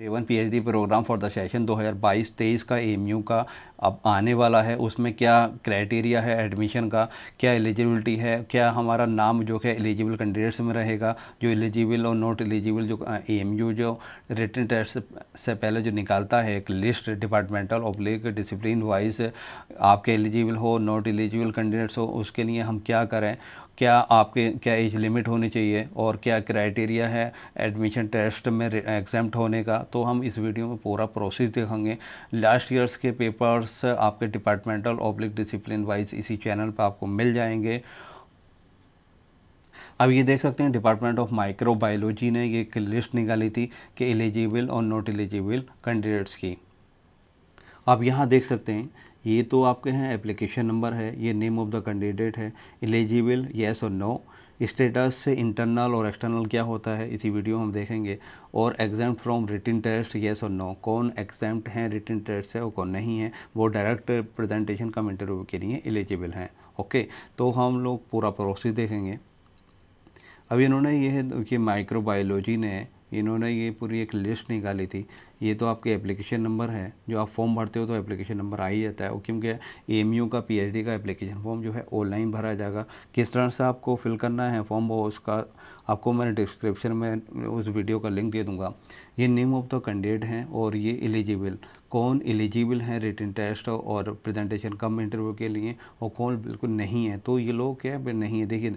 Day one P programme for the session 2022-23 का M का अब आने वाला है उसमें क्या क्राइटेरिया है एडमिशन का क्या एलिजिबिलिटी है क्या हमारा नाम जो है एलिजिबल कैंडिडेट्स में रहेगा जो एलिजिबल और नॉट एलिजिबल जो एम जो रिटर्न टेस्ट से पहले जो निकालता है एक list departmental oblique discipline wise आपके एलिजिबल हो नॉट एलिजिबल कैंडिडेट्स हो उसके लिए हम क्या करें क्या आपके क्या एज लिमिट होनी चाहिए और क्या क्राइटेरिया है एडमिशन टेस्ट में एग्जाम्ट होने का तो हम इस वीडियो में पूरा प्रोसेस देखेंगे लास्ट ईयर्स के पेपर्स आपके डिपार्टमेंटल ऑब्लिक डिसिप्लिन वाइज इसी चैनल पर आपको मिल जाएंगे अब ये देख सकते हैं डिपार्टमेंट ऑफ माइक्रोबायोलॉजी ने ये एक लिस्ट निकाली थी कि एलिजिबल और नॉट एलिजिबल कैंडिडेट्स की आप यहाँ देख सकते हैं ये तो आपके हैं एप्लीकेशन नंबर है ये नेम ऑफ़ द कैंडिडेट है एलिजिबल येस और नो स्टेटस से इंटरनल और एक्सटर्नल क्या होता है इसी वीडियो हम देखेंगे और exempt from written test yes और नो कौन एग्जाम हैं रिटिन टेस्ट है और कौन नहीं है वो डायरेक्ट प्रेजेंटेशन कम इंटरव्यू के लिए एलिजिबल हैं ओके तो हम लोग पूरा प्रोसेस देखेंगे अभी इन्होंने ये है कि माइक्रोबायोलॉजी ने इन्होंने ये पूरी एक लिस्ट निकाली थी ये तो आपके एप्लीकेशन नंबर है जो आप फॉर्म भरते हो तो एप्लीकेशन नंबर आ ही जाता है और क्योंकि एम का पीएचडी का एप्लीकेशन फॉर्म जो है ऑनलाइन भरा जाएगा किस तरह से आपको फिल करना है फॉर्म वो उसका आपको मैंने डिस्क्रिप्शन में उस वीडियो का लिंक दे दूँगा ये नेम ऑफ द कैंडिडेट हैं और ये एलिजिबल कौन एलिजिबल हैं रिटर्न टेस्ट और प्रेजेंटेशन कम इंटरव्यू के लिए और कौन बिल्कुल नहीं है तो ये लोग क्या नहीं है देखिए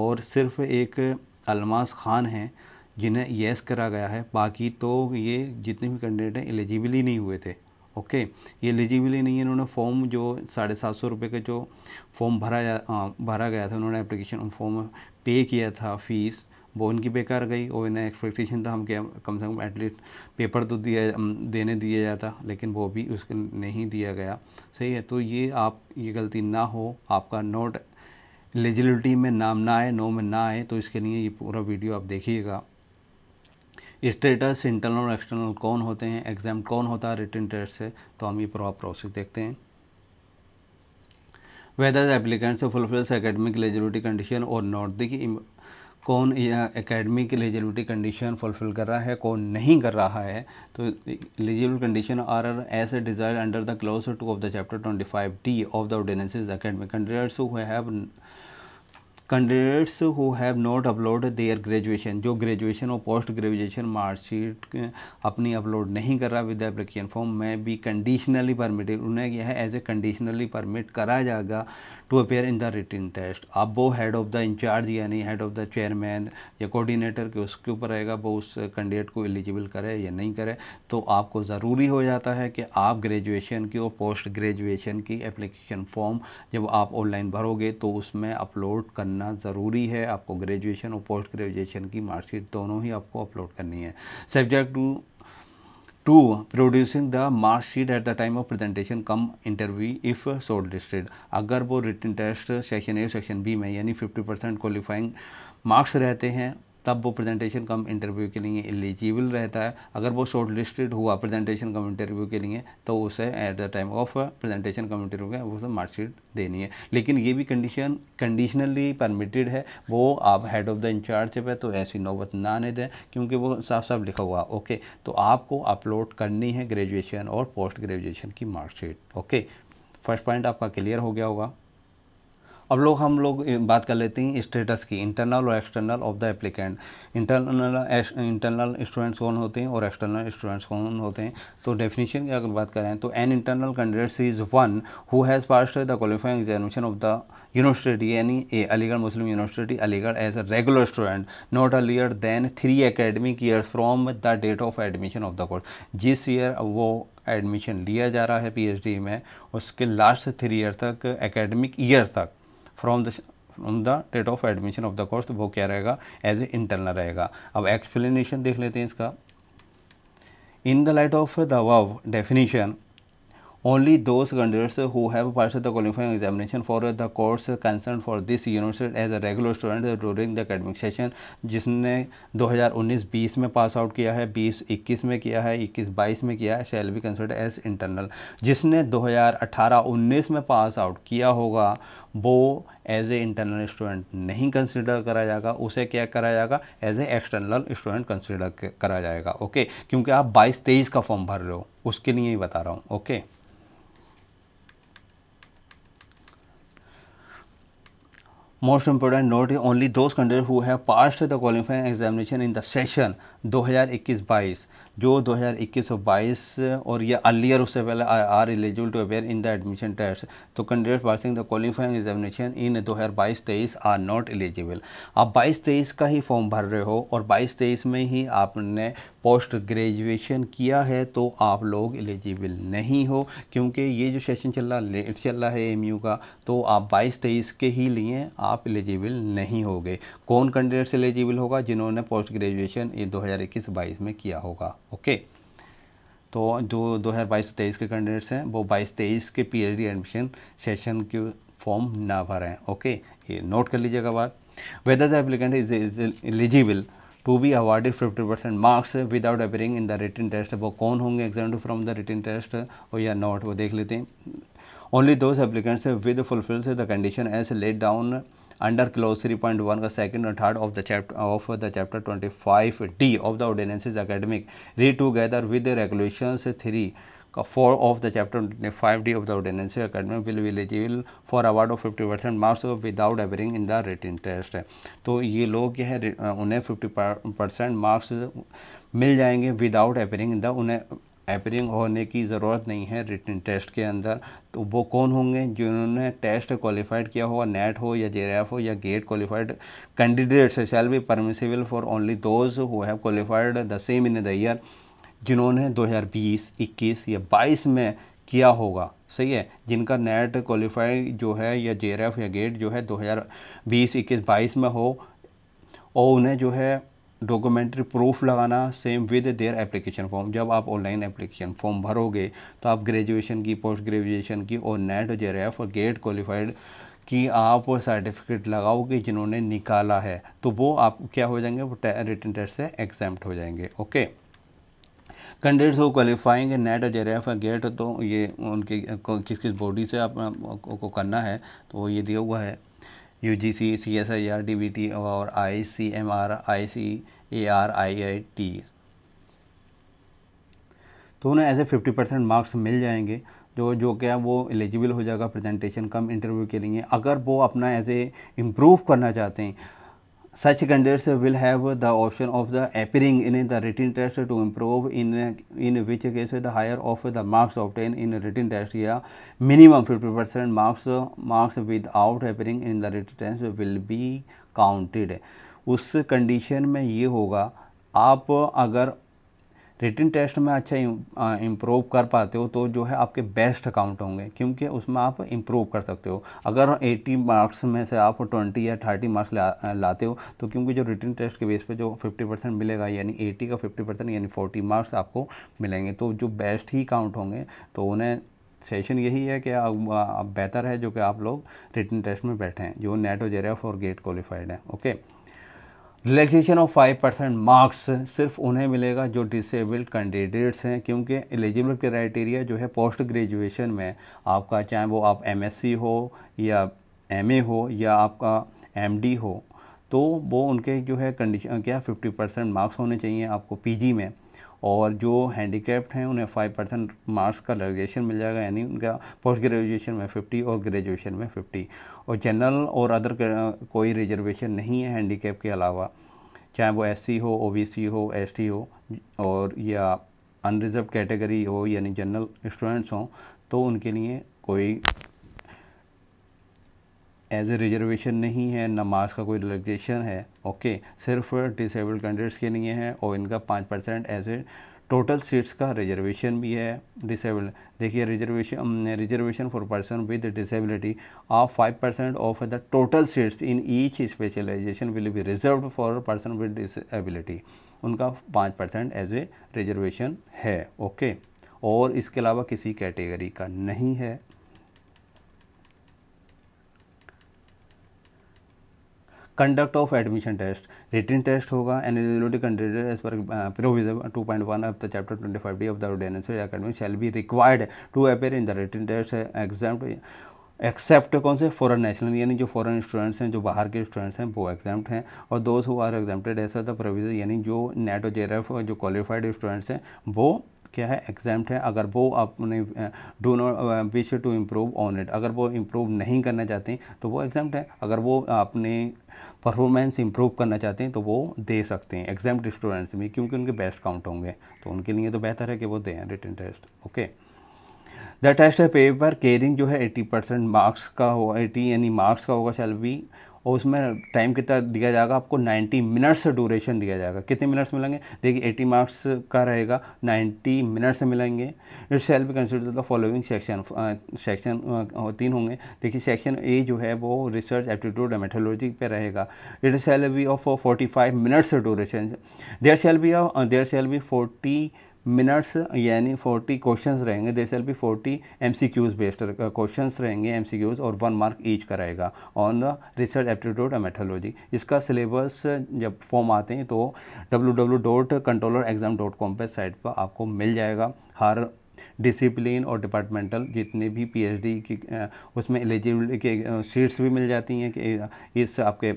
और सिर्फ एक अलमास खान हैं जिन्हें येस करा गया है बाकी तो ये जितने भी कैंडिडेट हैं एलिजिबल ही नहीं हुए थे ओके ये एलिजिबल ही नहीं है उन्होंने फॉर्म जो साढ़े सात सौ रुपये का जो फॉर्म भरा जा आ, भरा गया था उन्होंने एप्लीकेशन फॉर्म पे किया था फीस वो उनकी बेकार गई और इन्हें एक्सपेक्टेशन था हम क्या कम से कम एटलीस्ट पेपर तो दिया देने दिया जाता लेकिन वो भी उसके नहीं दिया गया सही है तो ये आप ये गलती ना हो आपका नोट एलिजिबिलिटी में नाम ना आए नो में ना आए तो इसके लिए ये पूरा वीडियो आप देखिएगा स्टेटस इंटरनल और एक्सटर्नल कौन होते हैं एग्जाम कौन होता है रिटर्न टेस्ट से तो हम ये प्रॉप प्रोसेस देखते हैं whether applicants fulfils academic eligibility condition और नॉट देखिए कौन एकेडमिक एलिजिबिलिटी कंडीशन फुलफिल कर रहा है कौन नहीं कर रहा है तो eligible condition are are as desired under the clause two of the chapter twenty five D of the ordinances academic candidates who have candidates who have not upload their graduation जो ग्रेजुएशन और post graduation marksheet अपनी upload नहीं कर रहा with application form में भी conditionally permitted उन्हें यह एज ए कंडीशनली परमिट करा जाएगा to appear in the return test अब वो हेड ऑफ़ द इंचार्ज यानी हेड ऑफ़ द चेयरमैन या कोऑर्डिनेटर के उसके ऊपर रहेगा वो उस कैंडिडेट को एलिजिबल करे या नहीं करे तो आपको ज़रूरी हो जाता है कि आप ग्रेजुएशन की और पोस्ट ग्रेजुएशन की एप्लीकेशन फॉर्म जब आप ऑनलाइन भरोगे तो उसमें अपलोड करना करना ज़रूरी है आपको ग्रेजुएशन और पोस्ट ग्रेजुएशन की मार्कशीट दोनों ही आपको अपलोड करनी है subject to to producing the marksheet at the time of presentation cum interview if short listed अगर वो written test section A section B में यानी 50 परसेंट क्वालिफाइंग मार्क्स रहते हैं तब वो प्रेजेंटेशन कम इंटरव्यू के लिए एलिजिबल रहता है अगर वो शॉर्ट लिस्टेड हुआ प्रेजेंटेशन कम इंटरव्यू के लिए तो उसे at the time of presentation cum interview के उसे मार्कशीट देनी है लेकिन ये भी कंडीशन कंडीशनली परमिटेड है वो आप हेड ऑफ द इंचार्ज पे तो ऐसी नौबत ना आने दें क्योंकि वो साफ साफ लिखा हुआ ओके तो आपको अपलोड करनी है ग्रेजुएशन और पोस्ट ग्रेजुएशन की मार्कशीट ओके फर्स्ट पॉइंट आपका क्लियर हो गया होगा अब लोग हम लोग बात कर लेते हैं स्टेटस की इंटरनल और external of the applicant internal internal students कौन होते हैं और एक्सटर्नल स्टूडेंट्स कौन होते हैं तो डेफिनेशन की अगर बात करें तो an internal candidates is one who has pass the qualifying examination of the university यानी a Aligarh Muslim university Aligarh as a regular student not earlier than three academic year from the date of admission of the course जिस year वो एडमिशन लिया जा रहा है PhD में उसके लास्ट थ्री ईयर तक एकेडमिक ईयर तक from the on the date of admission of the course वो क्या रहेगा एज ए इंटरनल रहेगा अब एक्सप्लेनेशन देख लेते हैं इसका in the light of the वव definition only those candidates who have pass the qualifying examination for the course concern for this university as a regular student during the academic session जिसने दो हज़ार उन्नीस बीस में पास आउट किया है बीस इक्कीस में किया है इक्कीस बाईस में किया है shall be considered as internal जिसने दो हज़ार अठारह उन्नीस में पास आउट किया होगा वो एज ए इंटरनल स्टूडेंट नहीं कंसिडर करा जाएगा उसे क्या करा जाएगा as a external student consider करा जाएगा ओके क्योंकि आप बाईस तेईस का फॉर्म भर रहे हो उसके लिए ही बता रहा हूँ okay most important note only those candidates who have passed the qualifying examination in the session 2021-22 जो 2021 22 और ये अर्लियर उससे पहले are eligible to appear in the admission test तो candidate passing the qualifying examination in 2022-23 are not eligible आप 22-23 का ही form भर रहे हो और 22-23 में ही आपने पोस्ट ग्रेजुएशन किया है तो आप लोग एलिजिबल नहीं हो क्योंकि ये जो सेशन चल रहा लेट चल रहा है एम का तो आप बाईस तेईस के ही लिए आप एलिजिबल नहीं होगे कौन कैंडिडेट्स एलिजिबल होगा जिन्होंने पोस्ट ग्रेजुएशन ये दो 2021-22 में किया होगा ओके तो जो 2022-23 के कैंडिडेट्स हैं वो 22-23 के पीएचडी एडमिशन सेशन के फॉर्म ना भरें ओके ये नोट कर लीजिएगा बात whether the applicant is is eligible to be awarded fifty percent marks without appearing in the return test वो कौन होंगे exempt from the return test या नॉट वो देख लेते हैं only those applicants with fulfils the condition as laid down under clause three point one का second और third of the chapter of the chapter twenty five D of the ordinances academic read together with regulation three का four of the chapter twenty five D of the ordinance academic will eligible for award of fifty percent marks without appearing in the entrance है तो ये लोग क्या है उन्हें fifty percent marks मिल जाएंगे विदाउट एवरिंग इन द उन्हें अपेयरिंग होने की ज़रूरत नहीं है रिटर्न टेस्ट के अंदर तो वो कौन होंगे जिन्होंने टेस्ट क्वालिफाइड किया होगा नेट हो या जे हो या GATE qualified candidates shall be permissible for only those who have qualified the same in the year जिन्होंने 2020, 21 या 22 में किया होगा सही है जिनका नेट क्वालिफाई जो है या जे या गेट जो है 2020, 21, 22 में हो और उन्हें जो है डॉक्यूमेंट्री प्रूफ लगाना same with their application form जब आप ऑनलाइन एप्लीकेशन फॉर्म भरोगे तो आप ग्रेजुएशन की पोस्ट ग्रेजुएशन की और नेट जे और गेट क्वालिफाइड कि आप वो सर्टिफिकेट लगाओगे जिन्होंने निकाला है तो वो आप क्या हो जाएंगे वो रिटर्न टेस्ट से एग्जाम्ट हो जाएंगे okay candidates who qualifying NET JRF GATE तो ये उनके किस किस बॉडी से आप को करना है तो ये दिया हुआ है U G C C S I R D B T और I C M R I C A R I I T तो उन्हें ऐसे फिफ्टी परसेंट मार्क्स मिल जाएंगे जो जो क्या वो एलिजिबल हो जाएगा प्रेजेंटेशन कम इंटरव्यू के लिए अगर वो अपना ऐसे इम्प्रूव करना चाहते हैं such candidates will have the option of the appearing in the written test to improve in in which case the higher of the marks obtained in written test here minimum 50 percent marks marks without appearing in the written test will be counted उस condition में ये होगा आप अगर written test में अच्छा improve कर पाते हो तो जो है आपके बेस्ट अकाउंट होंगे क्योंकि उसमें आप इम्प्रूव कर सकते हो अगर 80 मार्क्स में से आप 20 या 30 मार्क्स ला, लाते हो तो क्योंकि जो रिटर्न टेस्ट के बेस पे जो 50 परसेंट मिलेगा यानी 80 का 50 परसेंट यानी 40 मार्क्स आपको मिलेंगे तो जो बेस्ट ही काउंट होंगे तो उन्हें सेशन यही है कि अब बेहतर है जो कि आप लोग रिटर्न टेस्ट में बैठे हैं जो नेट वगैरह फॉर गेट क्वालिफाइड है okay relaxation of five percent marks सिर्फ उन्हें मिलेगा जो डिसेबल्ड कैंडिडेट्स हैं क्योंकि एलिजिबल क्राइटेरिया जो है पोस्ट ग्रेजुएशन में आपका चाहे वो आप एमएससी हो या एमए हो या आपका एमडी हो तो वो उनके जो है कंडीशन क्या फिफ्टी परसेंट मार्क्स होने चाहिए आपको पीजी में और जो हैंडीकेप्ड हैं उन्हें फाइव परसेंट मार्क्स का रिलेक्सेशन मिल जाएगा यानी उनका पोस्ट ग्रेजुएशन में फ़िफ्टी और ग्रेजुएशन में फ़िफ्टी और जनरल और अदर कोई रिजर्वेशन नहीं है हैंडीकेप के अलावा चाहे वो एससी हो ओबीसी हो एसटी हो और या अनरिजर्व कैटेगरी हो यानी जनरल स्टूडेंट्स हों तो उनके लिए कोई एज ए रिजर्वेशन नहीं है ना मार्क्स का कोई रिलैक्सेशन है ओके सिर्फ डिसेबल्ड कैंडिडेट्स के लिए है और इनका पाँच percent as a total seats का रिजर्वेशन भी है डिसेबल्ड देखिए reservation reservation for person with disability of five percent of the total seats in each specialisation will be reserve for person with disability उनका पाँच परसेंट एज ए रिजर्वेशन है okay और इसके अलावा किसी कैटेगरी का नहीं है conduct of admission test written test होगा and candidate as per provision two point one of the chapter twenty five D of the ordinance academy shall be required to appear in the return test exam except कौन से foreign national यानी जो foreign students हैं जो बाहर के students हैं वो एग्जाम्ड हैं और those who are exempted as the provision यानी जो नेट और जे जो क्वालिफाइड स्टूडेंट्स हैं वो क्या है एग्जाम है अगर वो अपने do not wish to improve on it अगर वो इम्प्रूव नहीं करना चाहते तो वो एग्जाम है अगर वो अपने परफॉर्मेंस इम्प्रूव करना चाहते हैं तो वो दे सकते हैं एग्जाम स्टूडेंट्स में क्योंकि उनके बेस्ट काउंट होंगे तो उनके लिए तो बेहतर है कि वो दें return test okay the test है पेपर केयरिंग जो है 80 परसेंट मार्क्स का हो 80 यानी मार्क्स का होगा शैल बी और उसमें टाइम कितना दिया जाएगा आपको 90 मिनट्स ड्यूरेशन दिया जाएगा कितने मिनट्स मिलेंगे देखिए 80 मार्क्स का रहेगा 90 मिनट्स मिलेंगे it shall be consider the following section section तीन होंगे देखिए सेक्शन ए जो है वो रिसर्च एप्टीट्यूड मेथोलॉजी पे रहेगा it shall be of forty five minutes duration there shall be there shall be forty minutes यानी 40 क्वेश्चंस रहेंगे they shall M C Qs based questions रहेंगे एम सी क्यूज़ और one mark each कराएगा on the research aptitude and methodology इसका syllabus जब form आते हैं तो W W dot controller exam dot com पर साइट पर आपको मिल जाएगा हर डिसिप्लिन और डिपार्टमेंटल जितने भी पीएचडी की uh, उसमें एलिजिबिलिटी के सीट्स uh, भी मिल जाती हैं कि uh, इस आपके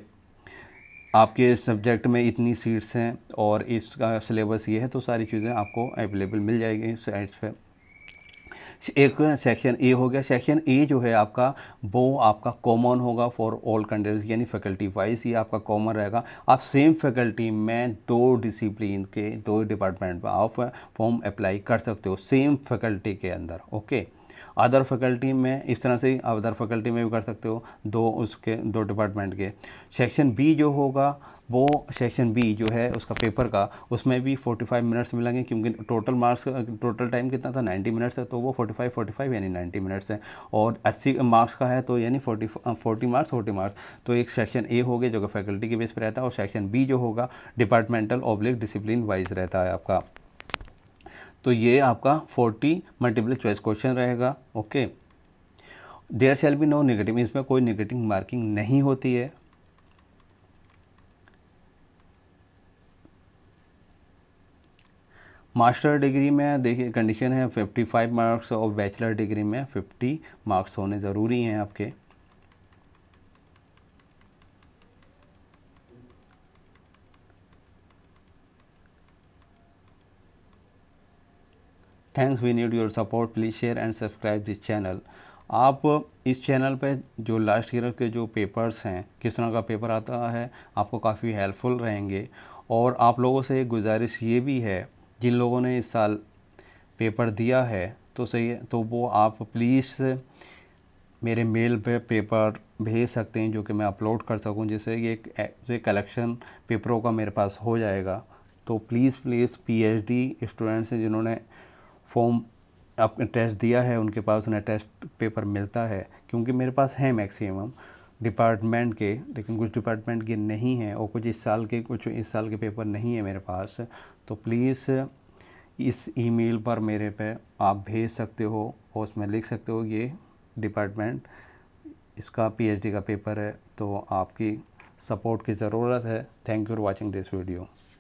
आपके सब्जेक्ट में इतनी सीट्स हैं और इसका सिलेबस ये है तो सारी चीज़ें आपको अवेलेबल मिल जाएगी साइट्स पे एक सेक्शन ए हो गया सेक्शन ए जो है आपका वो आपका कॉमन होगा फॉर ऑल कंटेंट यानी फैकल्टी वाइज ये आपका कॉमन रहेगा आप सेम फैकल्टी में दो डिसिप्लिन के दो डिपार्टमेंट में आप फॉर्म अप्लाई कर सकते हो सेम फैकल्टी के अंदर ओके okay? अदर फैकल्टी में इस तरह से आप अदर फैकल्टी में भी कर सकते हो दो उसके दो डिपार्टमेंट के सेक्शन बी जो होगा वो सेक्शन बी जो है उसका पेपर का उसमें भी 45 मिनट्स मिलेंगे क्योंकि टोटल मार्क्स टोटल टाइम कितना था 90 मिनट्स है तो वो 45 45 यानी 90 मिनट्स है और 80 मार्क्स का है तो यानी 40 40 मार्क्स 40 मार्क्स तो एक सेक्शन ए हो गया जो कि फैकल्टी के बेस पर रहता है और सेक्शन बी जो होगा डिपार्टमेंटल ऑब्लिक डिसिप्लिन वाइज रहता है आपका तो ये आपका 40 मल्टीपल चॉइस क्वेश्चन रहेगा okay there shall be no negative इसमें कोई निगेटिव मार्किंग नहीं होती है मास्टर डिग्री में देखिए कंडीशन है 55 मार्क्स और बैचलर डिग्री में 50 मार्क्स होने ज़रूरी हैं आपके thanks we need your support please share and subscribe this channel आप इस चैनल पे जो लास्ट ईयर के जो पेपर्स हैं किस तरह का पेपर आता है आपको काफ़ी हेल्पफुल रहेंगे और आप लोगों से एक गुजारिश ये भी है जिन लोगों ने इस साल पेपर दिया है तो सही है तो वो आप प्लीज़ मेरे मेल पे पेपर भेज सकते हैं जो कि मैं अपलोड कर सकूं जिससे ये एक कलेक्शन पेपरों का मेरे पास हो जाएगा तो प्लीज़ प्लीज़ पीएचडी स्टूडेंट्स हैं जिन्होंने फॉर्म आपने टेस्ट दिया है उनके पास उन्हें टेस्ट पेपर मिलता है क्योंकि मेरे पास है मैक्सिमम डिपार्टमेंट के लेकिन कुछ डिपार्टमेंट के नहीं हैं और कुछ इस साल के कुछ इस साल के पेपर नहीं है मेरे पास तो प्लीज़ इस ईमेल पर मेरे पे आप भेज सकते हो और उसमें लिख सकते हो ये डिपार्टमेंट इसका पीएचडी का पेपर है तो आपकी सपोर्ट की ज़रूरत है thank you for watching this video